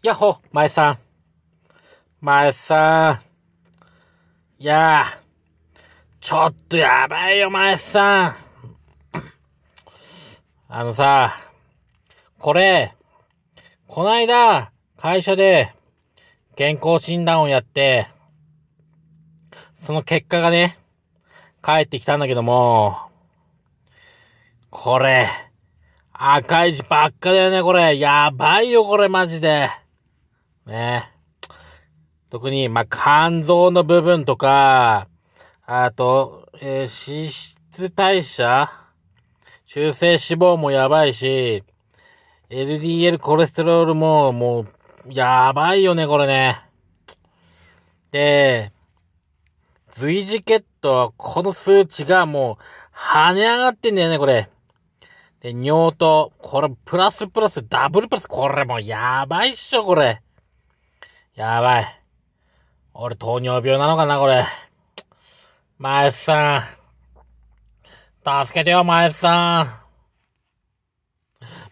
やっほ、前さん。前さん。いやあ、ちょっとやばいよ、前さん。あのさ、これ、こないだ、会社で、健康診断をやって、その結果がね、帰ってきたんだけども、これ、赤い字ばっかだよね、これ。やばいよ、これ、マジで。ね。特に、まあ、肝臓の部分とか、あと、えー、脂質代謝、中性脂肪もやばいし、LDL コレステロールも、もう、やばいよね、これね。で、随時血糖、この数値がもう、跳ね上がってんだよね、これ。で、尿糖、これ、プラスプラス、ダブルプラス、これもうやばいっしょ、これ。やばい。俺糖尿病なのかな、これ。マエスさん。助けてよ、マエスさん。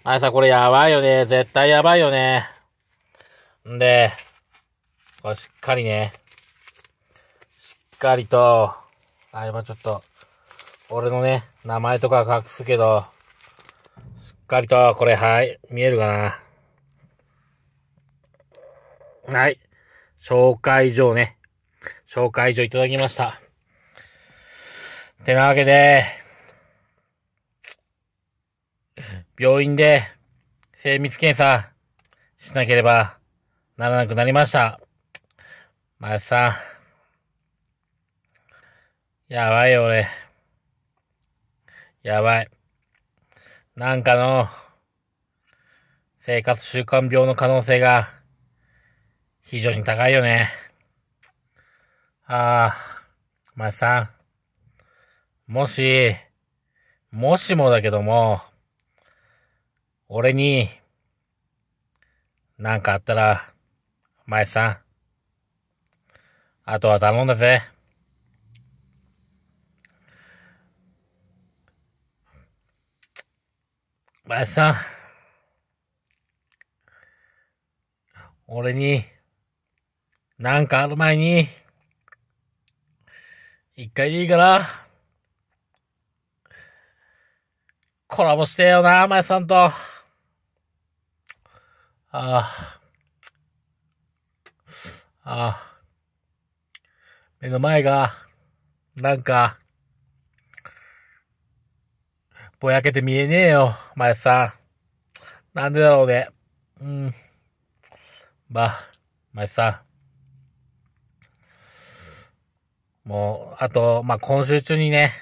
マエスさん、これやばいよね。絶対やばいよね。んで、これしっかりね。しっかりと、あ、今ちょっと、俺のね、名前とか隠すけど、しっかりと、これ、はい、見えるかな。はい。紹介状ね。紹介状いただきました。てなわけで、病院で精密検査しなければならなくなりました。まやさん。やばいよ、俺。やばい。なんかの、生活習慣病の可能性が非常に高いよね。ああ、まあさ、もし、もしもだけども、俺に、なんかあったら、前さん、あとは頼んだぜ。前さん、俺に、なんかある前に、一回でいいから、コラボしてよな、まやさんと。ああ。ああ。目の前が、なんか、ぼやけて見えねえよ、まやさん。なんでだろうね。うん。ば、まやさん。もう、あと、まあ、今週中にね、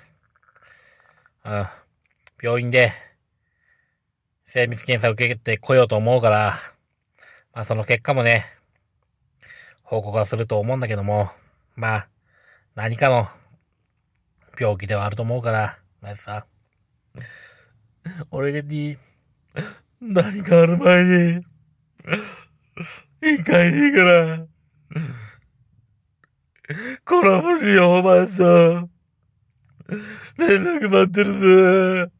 うん、病院で、精密検査を受けてこようと思うから、まあ、その結果もね、報告はすると思うんだけども、まあ、何かの病気ではあると思うから、まずさ、俺に、何かある前に、一回でいいから、この星をばさ連絡待ってるぜ。